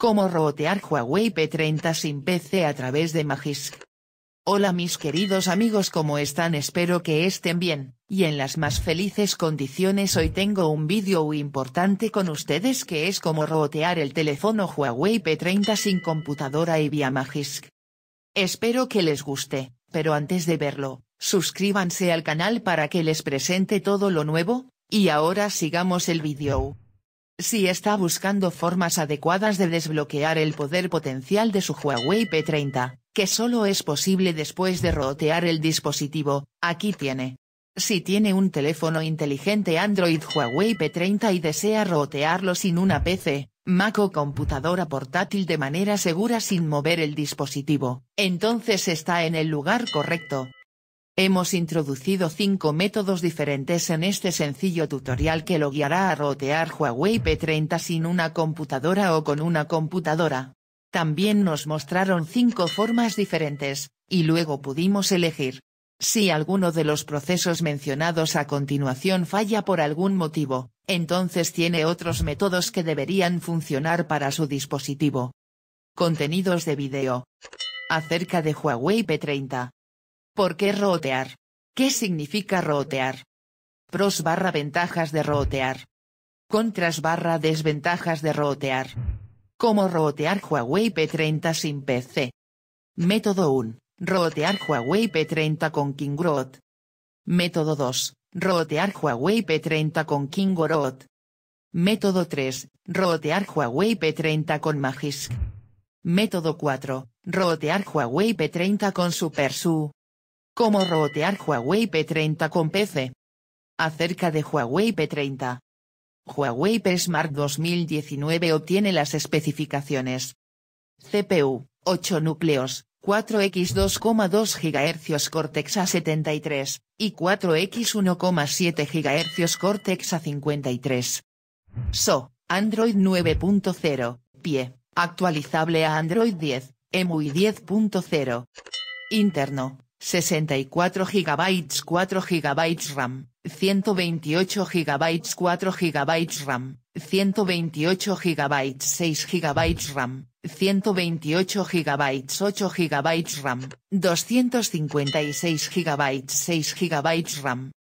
Cómo rootear Huawei P30 sin PC a través de Magisk. Hola mis queridos amigos ¿cómo están? Espero que estén bien, y en las más felices condiciones hoy tengo un vídeo importante con ustedes que es cómo rootear el teléfono Huawei P30 sin computadora y vía Magisk. Espero que les guste, pero antes de verlo, suscríbanse al canal para que les presente todo lo nuevo, y ahora sigamos el vídeo si está buscando formas adecuadas de desbloquear el poder potencial de su Huawei P30, que solo es posible después de rotear el dispositivo, aquí tiene. Si tiene un teléfono inteligente Android Huawei P30 y desea rotearlo sin una PC, Mac o computadora portátil de manera segura sin mover el dispositivo, entonces está en el lugar correcto, Hemos introducido cinco métodos diferentes en este sencillo tutorial que lo guiará a rotear Huawei P30 sin una computadora o con una computadora. También nos mostraron cinco formas diferentes, y luego pudimos elegir. Si alguno de los procesos mencionados a continuación falla por algún motivo, entonces tiene otros métodos que deberían funcionar para su dispositivo. Contenidos de video. Acerca de Huawei P30. ¿Por qué rotear? ¿Qué significa rotear? Pros barra ventajas de rotear. Contras barra desventajas de rotear. ¿Cómo rotear Huawei P30 sin PC? Método 1. Rotear Huawei P30 con KingRoot. Método 2. Rotear Huawei P30 con KingRoot. Método 3. Rotear Huawei P30 con Magisk. Método 4. Rotear Huawei P30 con SuperSU. Cómo rotear Huawei P30 con PC. Acerca de Huawei P30. Huawei P Smart 2019 obtiene las especificaciones. CPU, 8 núcleos, 4X 2,2 GHz Cortex A73, y 4X 1,7 GHz Cortex A53. SO, Android 9.0, pie, actualizable a Android 10, EMUI 10.0. Interno, 64 GB 4 GB RAM, 128 GB 4 GB RAM, 128 GB 6 GB RAM, 128 GB 8 GB RAM, 256 GB 6 GB RAM.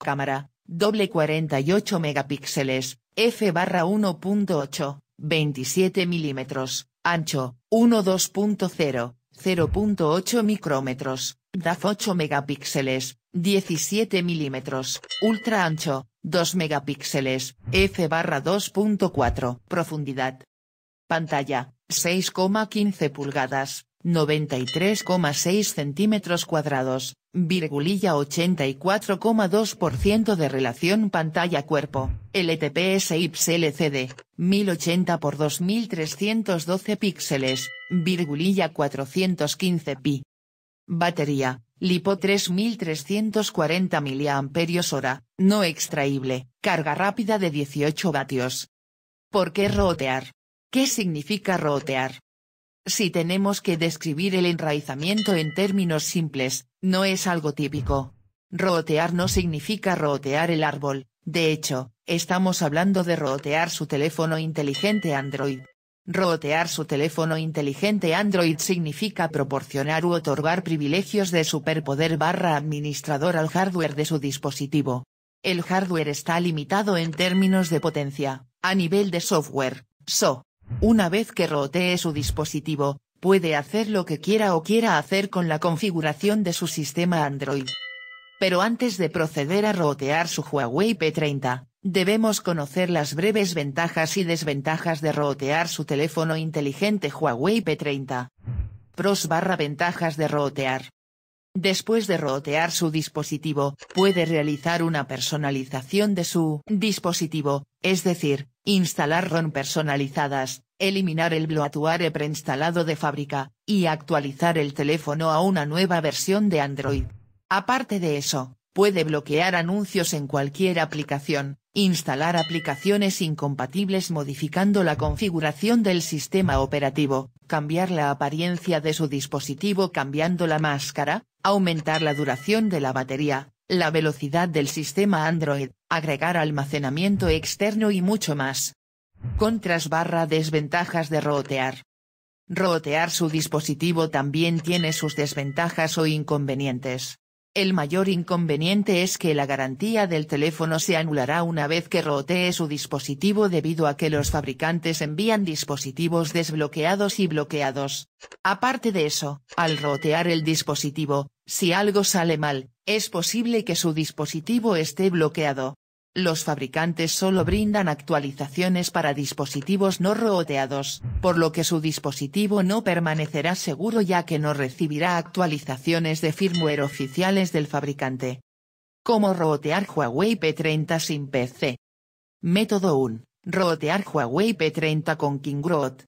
Cámara, doble 48 megapíxeles, f barra 1.8, 27 milímetros, ancho, 1.2.0. 0.8 micrómetros, DAF 8 megapíxeles, 17 milímetros, ultra ancho, 2 megapíxeles, f barra 2.4, profundidad. Pantalla, 6,15 pulgadas, 93,6 centímetros cuadrados, virgulilla 84,2% de relación pantalla-cuerpo, LTPS IPS LCD, 1080 x 2312 píxeles, virgulilla 415 pi. Batería, LiPo 3340 mAh, no extraíble, carga rápida de 18 vatios. ¿Por qué rotear? ¿Qué significa rotear? Si tenemos que describir el enraizamiento en términos simples, no es algo típico. Rootear no significa rotear el árbol, de hecho, estamos hablando de rotear su teléfono inteligente Android. Rootear su teléfono inteligente Android significa proporcionar u otorgar privilegios de superpoder barra administrador al hardware de su dispositivo. El hardware está limitado en términos de potencia, a nivel de software, SO, una vez que rotee su dispositivo, puede hacer lo que quiera o quiera hacer con la configuración de su sistema Android. Pero antes de proceder a rotear su Huawei P30, debemos conocer las breves ventajas y desventajas de rotear su teléfono inteligente Huawei P30. Pros barra ventajas de rotear. Después de rotear su dispositivo, puede realizar una personalización de su dispositivo, es decir, instalar ROM personalizadas, eliminar el Bloatware preinstalado de fábrica, y actualizar el teléfono a una nueva versión de Android. Aparte de eso, puede bloquear anuncios en cualquier aplicación, instalar aplicaciones incompatibles modificando la configuración del sistema operativo, cambiar la apariencia de su dispositivo cambiando la máscara, aumentar la duración de la batería, la velocidad del sistema Android, agregar almacenamiento externo y mucho más. Contras barra desventajas de rotear. Rotear su dispositivo también tiene sus desventajas o inconvenientes. El mayor inconveniente es que la garantía del teléfono se anulará una vez que rotee su dispositivo debido a que los fabricantes envían dispositivos desbloqueados y bloqueados. Aparte de eso, al rotear el dispositivo, si algo sale mal, es posible que su dispositivo esté bloqueado. Los fabricantes solo brindan actualizaciones para dispositivos no rooteados, por lo que su dispositivo no permanecerá seguro ya que no recibirá actualizaciones de firmware oficiales del fabricante. ¿Cómo rootear Huawei P30 sin PC? Método 1. Rotear Huawei P30 con Kingroot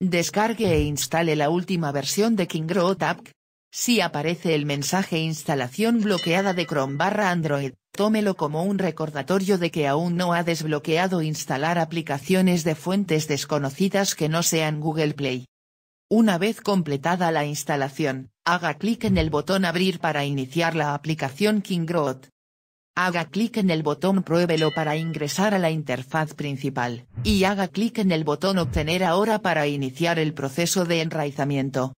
Descargue e instale la última versión de Kingroot App, si aparece el mensaje instalación bloqueada de Chrome barra Android, tómelo como un recordatorio de que aún no ha desbloqueado instalar aplicaciones de fuentes desconocidas que no sean Google Play. Una vez completada la instalación, haga clic en el botón Abrir para iniciar la aplicación Kingroot. Haga clic en el botón Pruébelo para ingresar a la interfaz principal, y haga clic en el botón Obtener ahora para iniciar el proceso de enraizamiento.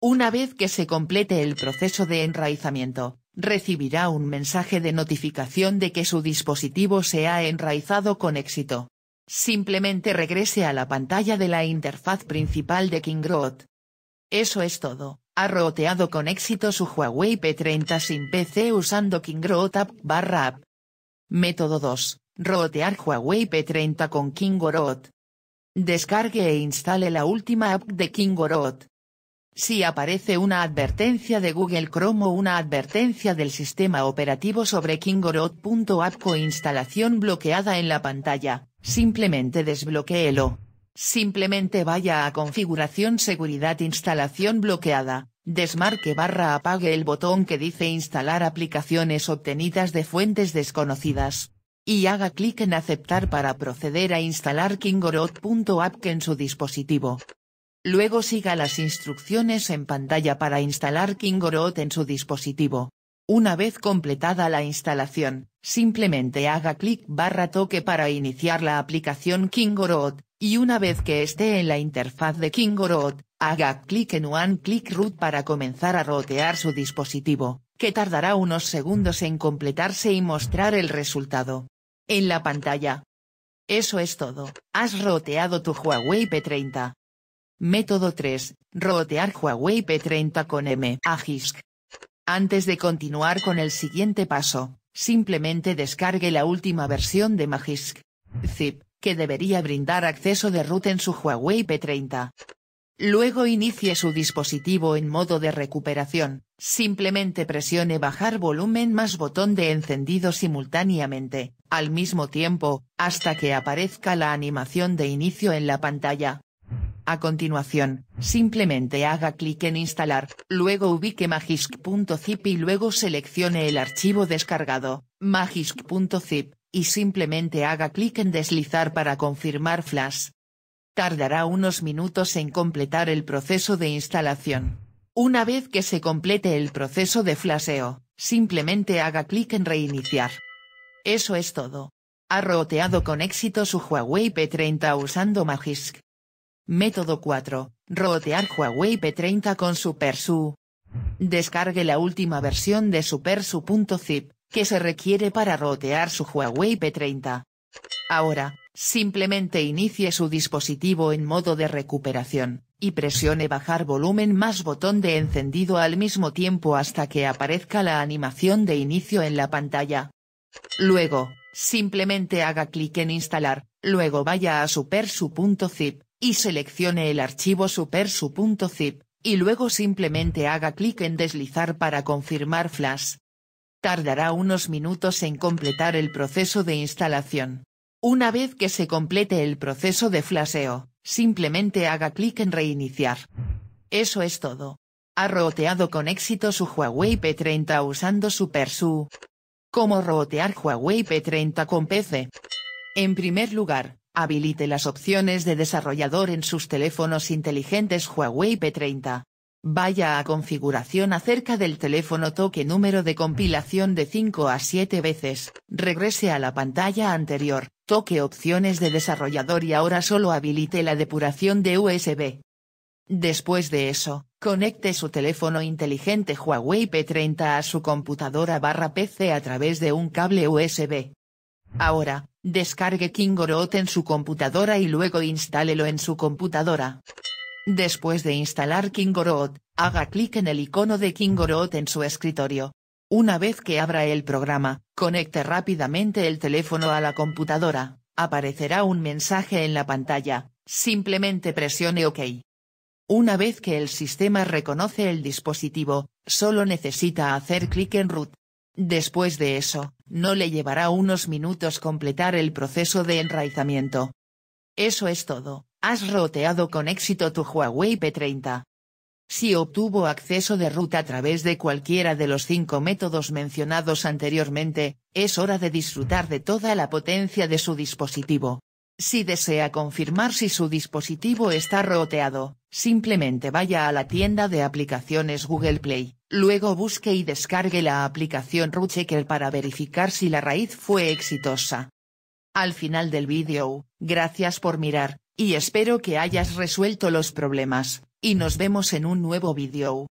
Una vez que se complete el proceso de enraizamiento, recibirá un mensaje de notificación de que su dispositivo se ha enraizado con éxito. Simplemente regrese a la pantalla de la interfaz principal de KingRoot. Eso es todo. Ha roteado con éxito su Huawei P30 sin PC usando KingRoot App barra App. Método 2. Rotear Huawei P30 con KingRoot. Descargue e instale la última app de KingRoot. Si aparece una advertencia de Google Chrome o una advertencia del sistema operativo sobre o instalación bloqueada en la pantalla, simplemente desbloquéelo. Simplemente vaya a configuración seguridad instalación bloqueada, desmarque barra apague el botón que dice instalar aplicaciones obtenidas de fuentes desconocidas. Y haga clic en aceptar para proceder a instalar Kingorod.app en su dispositivo. Luego siga las instrucciones en pantalla para instalar KingRoot en su dispositivo. Una vez completada la instalación, simplemente haga clic barra toque para iniciar la aplicación KingRoot y una vez que esté en la interfaz de KingRoot, haga clic en One Click Root para comenzar a rotear su dispositivo, que tardará unos segundos en completarse y mostrar el resultado. En la pantalla. Eso es todo, has roteado tu Huawei P30. Método 3. Rotear Huawei P30 con M.A.Gisk. Antes de continuar con el siguiente paso, simplemente descargue la última versión de Magisk. Zip, que debería brindar acceso de root en su Huawei P30. Luego inicie su dispositivo en modo de recuperación, simplemente presione bajar volumen más botón de encendido simultáneamente, al mismo tiempo, hasta que aparezca la animación de inicio en la pantalla. A continuación, simplemente haga clic en Instalar, luego ubique magisk.zip y luego seleccione el archivo descargado, magisk.zip, y simplemente haga clic en Deslizar para confirmar Flash. Tardará unos minutos en completar el proceso de instalación. Una vez que se complete el proceso de flasheo, simplemente haga clic en Reiniciar. Eso es todo. Ha roteado con éxito su Huawei P30 usando Magisk. Método 4. Rotear Huawei P30 con SuperSU. Descargue la última versión de SuperSU.zip, que se requiere para rotear su Huawei P30. Ahora, simplemente inicie su dispositivo en modo de recuperación, y presione bajar volumen más botón de encendido al mismo tiempo hasta que aparezca la animación de inicio en la pantalla. Luego, simplemente haga clic en instalar, luego vaya a supersu.zip, y seleccione el archivo supersu.zip, y luego simplemente haga clic en deslizar para confirmar flash. Tardará unos minutos en completar el proceso de instalación. Una vez que se complete el proceso de flasheo, simplemente haga clic en reiniciar. Eso es todo. Ha rooteado con éxito su Huawei P30 usando SuperSU. ¿Cómo rootear Huawei P30 con PC? En primer lugar, Habilite las opciones de desarrollador en sus teléfonos inteligentes Huawei P30. Vaya a configuración acerca del teléfono toque número de compilación de 5 a 7 veces, regrese a la pantalla anterior, toque opciones de desarrollador y ahora solo habilite la depuración de USB. Después de eso, conecte su teléfono inteligente Huawei P30 a su computadora barra PC a través de un cable USB. Ahora, Descargue KingRoot en su computadora y luego instálelo en su computadora. Después de instalar Kingoroot, haga clic en el icono de KingRoot en su escritorio. Una vez que abra el programa, conecte rápidamente el teléfono a la computadora, aparecerá un mensaje en la pantalla, simplemente presione OK. Una vez que el sistema reconoce el dispositivo, solo necesita hacer clic en Root. Después de eso, no le llevará unos minutos completar el proceso de enraizamiento. Eso es todo, has roteado con éxito tu Huawei P30. Si obtuvo acceso de ruta a través de cualquiera de los cinco métodos mencionados anteriormente, es hora de disfrutar de toda la potencia de su dispositivo. Si desea confirmar si su dispositivo está roteado, simplemente vaya a la tienda de aplicaciones Google Play. Luego busque y descargue la aplicación Ruchecker para verificar si la raíz fue exitosa. Al final del vídeo, gracias por mirar, y espero que hayas resuelto los problemas, y nos vemos en un nuevo vídeo.